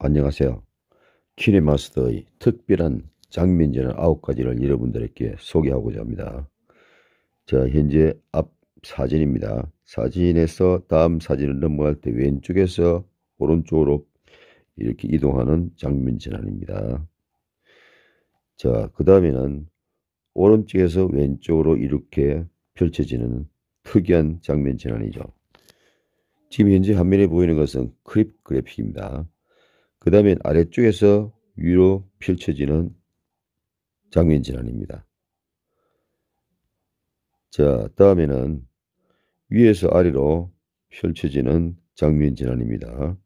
안녕하세요. 키네마스터의 특별한 장면전는 아홉 가지를 여러분들에게 소개하고자 합니다. 자, 현재 앞 사진입니다. 사진에서 다음 사진을 넘어갈 때 왼쪽에서 오른쪽으로 이렇게 이동하는 장면 전환입니다. 자, 그 다음에는 오른쪽에서 왼쪽으로 이렇게 펼쳐지는 특이한 장면 전환이죠. 지금 현재 화면에 보이는 것은 크립 그래픽입니다. 그 다음엔 아래쪽에서 위로 펼쳐지는 장면 진환입니다. 자, 다음에는 위에서 아래로 펼쳐지는 장면 진환입니다.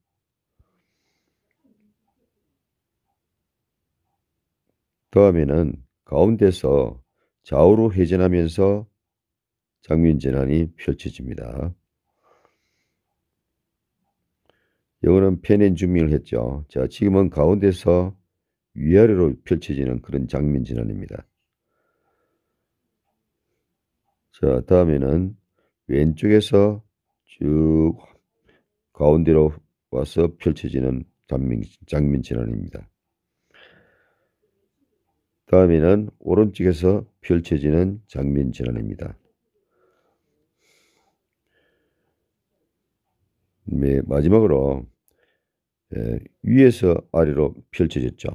다음에는 가운데서 좌우로 회전하면서 장면 진환이 펼쳐집니다. 여어는 펜앤 주밍을 했죠. 자, 지금은 가운데서 위아래로 펼쳐지는 그런 장면 진환입니다. 자, 다음에는 왼쪽에서 쭉 가운데로 와서 펼쳐지는 장면, 장면 진환입니다. 다음에는 오른쪽에서 펼쳐지는 장면 진환입니다. 네, 마지막으로 위에서 아래로 펼쳐졌죠.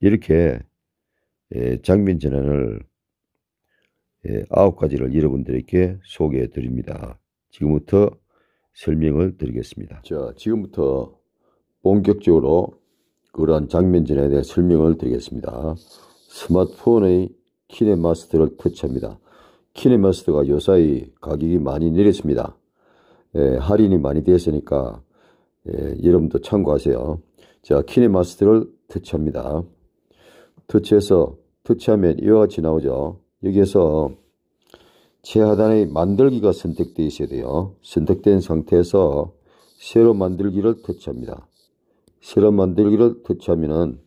이렇게 장면 전환을 아홉 가지를 여러분들에게 소개해 드립니다. 지금부터 설명을 드리겠습니다. 자, 지금부터 본격적으로 그러한 장면 전환에 대해 설명을 드리겠습니다. 스마트폰의 키네마스터를 터치합니다. 키네마스터가 요사이 가격이 많이 내렸습니다. 예, 할인이 많이 되었으니까 예, 여러분도 참고하세요. 자, 키네마스터를 터치합니다. 터치해서 터치하면 이와 같이 나오죠. 여기에서 최하단의 만들기가 선택되어 있어야 돼요. 선택된 상태에서 새로 만들기를 터치합니다. 새로 만들기를 터치하면은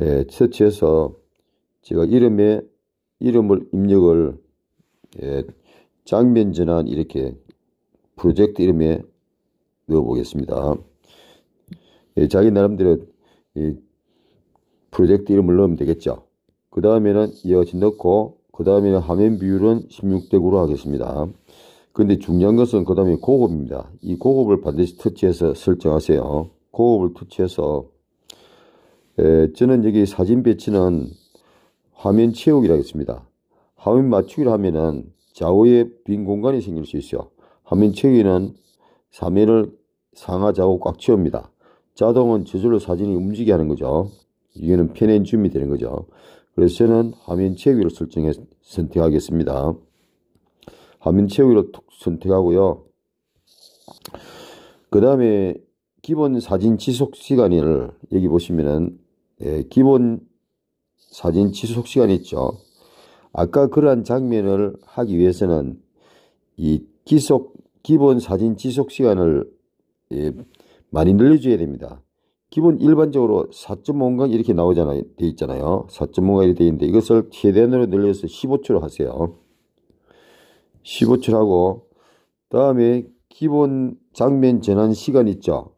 예, 터치해서 제가 이름에 이름을 입력을 예, 장면 전환 이렇게 프로젝트 이름에 넣어보겠습니다. 예, 자기 나름대로 예, 프로젝트 이름을 넣으면 되겠죠. 그 다음에는 이어진 넣고 그 다음에는 화면 비율은 16 대 9로 하겠습니다. 근데 중요한 것은 그 다음에 고급입니다. 이 고급을 반드시 터치해서 설정하세요. 고급을 터치해서 예, 저는 여기 사진 배치는 화면 채우기라고 했습니다. 화면 맞추기를 하면은 좌우에 빈 공간이 생길 수 있어요. 화면 채우기는 사면을 상하좌우 꽉 채웁니다. 자동은 저절로 사진이 움직이게 하는 거죠. 위에는 펜앤 줌이 되는 거죠. 그래서 저는 화면 채우기를 설정해 선택하겠습니다. 화면 채우기로 선택하고요. 그 다음에 기본 사진 지속 시간을 여기 보시면은 예, 기본 사진 지속 시간 있죠. 아까 그러한 장면을 하기 위해서는 이 기속 기본 사진 지속 시간을 예, 많이 늘려줘야 됩니다. 기본 일반적으로 4.5인강 이렇게 나오잖아요. 돼 있잖아요. 4.5가 이렇게 돼 있는데 이것을 최대한으로 늘려서 15초로 하세요. 15초로 하고 다음에 기본 장면 전환 시간 있죠.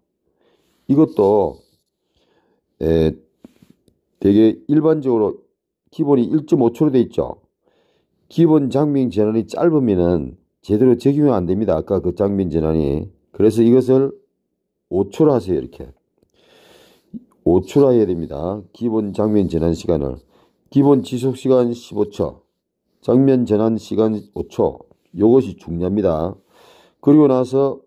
이것도 에, 예, 되게 일반적으로 기본이 1.5초로 돼 있죠. 기본 장면 전환이 짧으면은 제대로 적용이 안 됩니다. 아까 그 장면 전환이 그래서 이것을 5초출하세요 이렇게. 5초출해야 됩니다. 기본 장면 전환 시간을. 기본 지속 시간 15초. 장면 전환 시간 5초. 이것이 중요합니다. 그리고 나서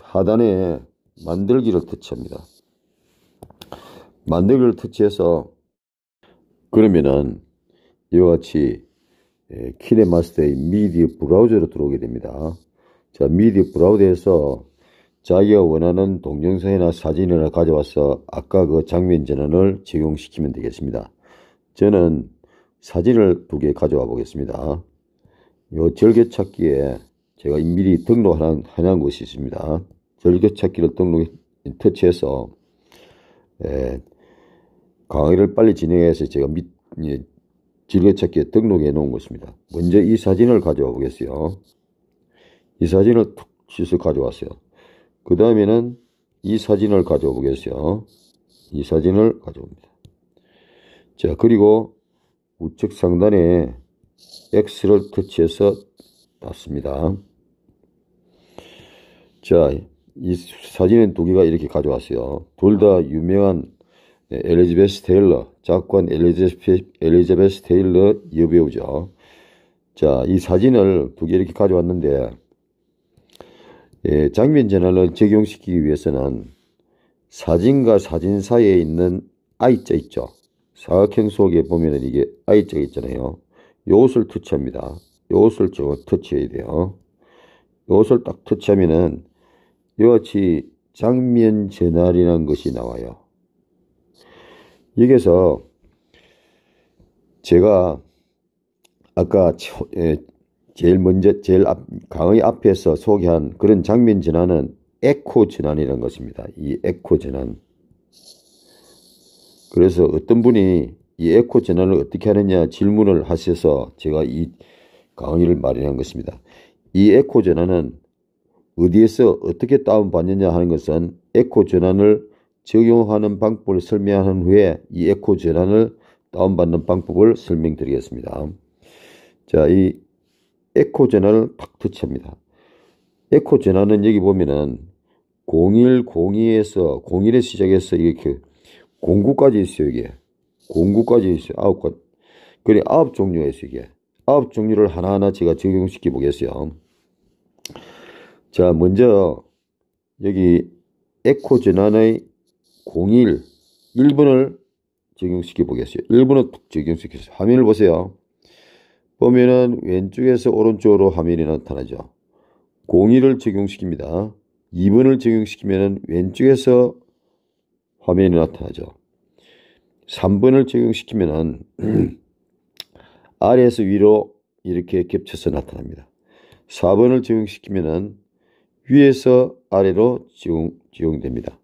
하단에 만들기를 터치합니다. 만들기를 터치해서 그러면은 이와 같이 예, 키네마스터의 미디어 브라우저로 들어오게 됩니다. 자, 미디 브라우드에서 자기가 원하는 동영상이나 사진이나 가져와서 아까 그 장면 전환을 적용시키면 되겠습니다. 저는 사진을 두 개 가져와 보겠습니다. 요 절개찾기에 제가 미리 등록하는 하는 곳이 있습니다. 절개찾기를 등록 터치해서 예, 강의를 빨리 진행해서 제가 밑 예, 절개찾기에 등록해 놓은 것입니다. 먼저 이 사진을 가져와 보겠어요. 이 사진을 툭 씻어 가져왔어요. 그 다음에는 이 사진을 가져와 보겠어요. 이 사진을 가져옵니다. 자, 그리고 우측 상단에 X를 터치해서 놨습니다 자, 이 사진은 두 개가 이렇게 가져왔어요. 둘 다 유명한 엘리자베스 테일러, 작관 엘리자베스 테일러 여배우죠. 자, 이 사진을 두 개 이렇게 가져왔는데 예, 장면 전환을 적용시키기 위해서는 사진과 사진 사이에 있는 I자 있죠. 사각형 속에 보면은 이게 I자 있잖아요. 요것을 터치합니다. 요것을 저 터치해야 돼요. 요것을 딱 터치하면은 이와 같이 장면 전환이라는 것이 나와요. 여기서 제가 아까 초, 예, 제일 먼저 제일 앞, 강의 앞에서 소개한 그런 장면 진환은 에코 진환이라는 것입니다. 이 에코 진환. 그래서 어떤 분이 이 에코 진환을 어떻게 하느냐 질문을 하셔서 제가 이 강의를 마련한 것입니다. 이 에코 전환은 어디에서 어떻게 다운받느냐 하는 것은 에코 전환을 적용하는 방법을 설명한 후에 이 에코 전환을 다운받는 방법을 설명드리겠습니다. 자, 이 에코 전화를 탁 터치합니다. 에코 전화는 여기 보면은 0102에서 01에 시작해서 이렇게 09까지 있어요 이게 09까지 있어요 아홉 가 그래 아홉 종류가 있어요 이게 아홉 종류를 하나하나 제가 적용시켜 보겠어요. 자 먼저 여기 에코 전환의 01 1번을 적용시켜 보겠어요. 1번을 적용시켰어 화면을 보세요. 범위는 왼쪽에서 오른쪽으로 화면이 나타나죠. 01을 적용시킵니다. 2번을 적용시키면 왼쪽에서 화면이 나타나죠. 3번을 적용시키면 아래에서 위로 이렇게 겹쳐서 나타납니다. 4번을 적용시키면 위에서 아래로 적용, 됩니다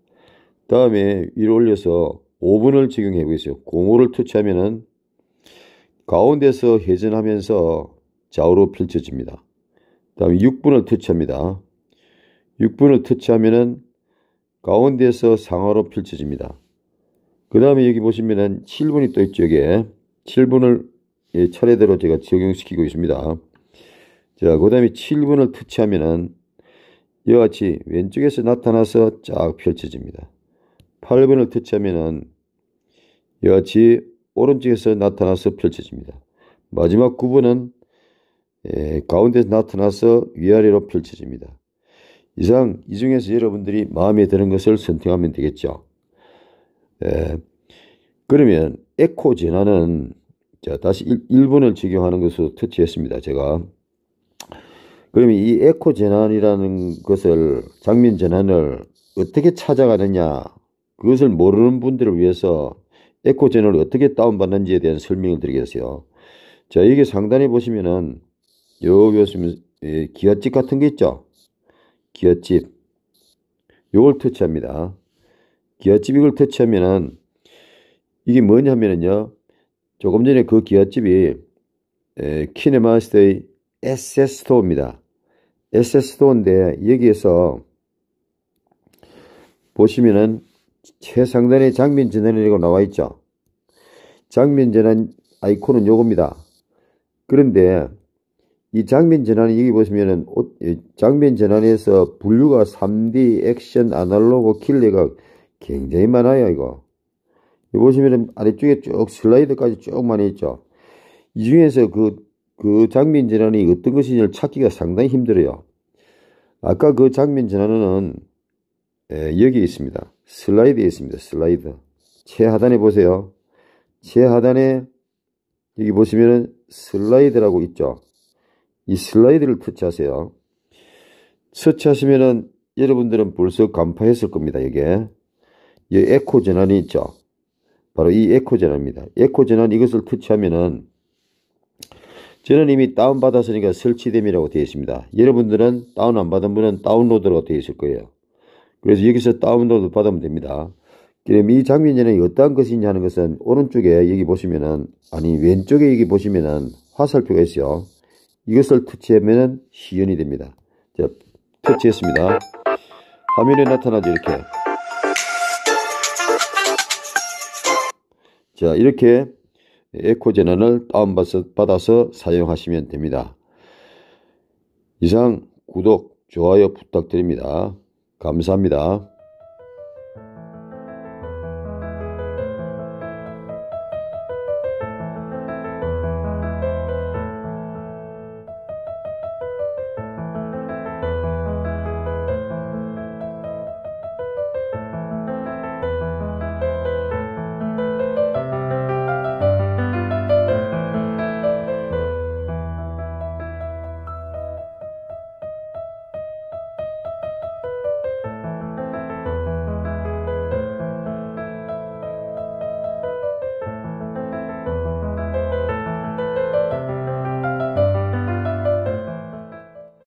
다음에 위로 올려서 5번을 적용해 보겠어요. 05를 터치하면 가운데서 회전하면서 좌우로 펼쳐집니다. 다음 6분을 터치합니다. 6분을 터치하면은 가운데서 상하로 펼쳐집니다. 그 다음에 여기 보시면은 7분이 또이쪽에 7분을 예, 차례대로 제가 적용시키고 있습니다. 자, 그 다음에 7분을 터치하면은 이와 같이 왼쪽에서 나타나서 쫙 펼쳐집니다. 8분을 터치하면은 이와 같이 오른쪽에서 나타나서 펼쳐집니다. 마지막 구분은 예, 가운데서 나타나서 위아래로 펼쳐집니다. 이상 이 중에서 여러분들이 마음에 드는 것을 선택하면 되겠죠. 예, 그러면 에코 진화는 자 다시 1, 분을 적용하는 것으로 터치했습니다. 제가 그러면 이 에코 재난이라는 것을 장면 재난을 어떻게 찾아가느냐 그것을 모르는 분들을 위해서 에코 채널을 어떻게 다운받는지에 대한 설명을 드리겠어요. 자, 여기 상단에 보시면은 요 보시면 예, 기어집 같은 게 있죠. 기어집. 요걸 터치합니다. 기어집 이걸 터치하면은 이게 뭐냐면은요. 조금 전에 그 기어집이 키네마스터의 SS 스토입니다 SS 스토인데 여기에서 보시면은 최상단에 장면전환이라고 나와 있죠. 장면전환 아이콘은 요겁니다. 그런데 이 장면전환이 여기 보시면은 장면전환에서 분류가 3D 액션 아날로그 킬레가 굉장히 많아요 이거. 여기 보시면은 아래쪽에 쭉 슬라이드까지 쭉 많이 있죠. 이 중에서 그, 그 장면전환이 어떤 것인지를 찾기가 상당히 힘들어요. 아까 그 장면전환은 예, 여기 있습니다. 슬라이드에 있습니다. 슬라이드. 최하단에 보세요. 최하단에 여기 보시면은 슬라이드라고 있죠. 이 슬라이드를 터치하세요. 터치하시면은 여러분들은 벌써 간파했을 겁니다. 이게. 이 에코 전환이 있죠. 바로 이 에코 전환입니다. 에코 전환 이것을 터치하면은 저는 이미 다운받았으니까 설치됨이라고 되어 있습니다. 여러분들은 다운 안 받은 분은 다운로드라고 되어 있을 거예요. 그래서 여기서 다운로드 받으면 됩니다. 그럼 이 장면에는 어떠한 것이냐 하는 것은 오른쪽에 여기 보시면은 아니 왼쪽에 여기 보시면은 화살표가 있어요. 이것을 터치하면은 시연이 됩니다. 자, 터치했습니다. 화면에 나타나죠 이렇게. 자 이렇게 에코 재난을 다운받아서 사용하시면 됩니다. 이상 구독, 좋아요 부탁드립니다. 감사합니다.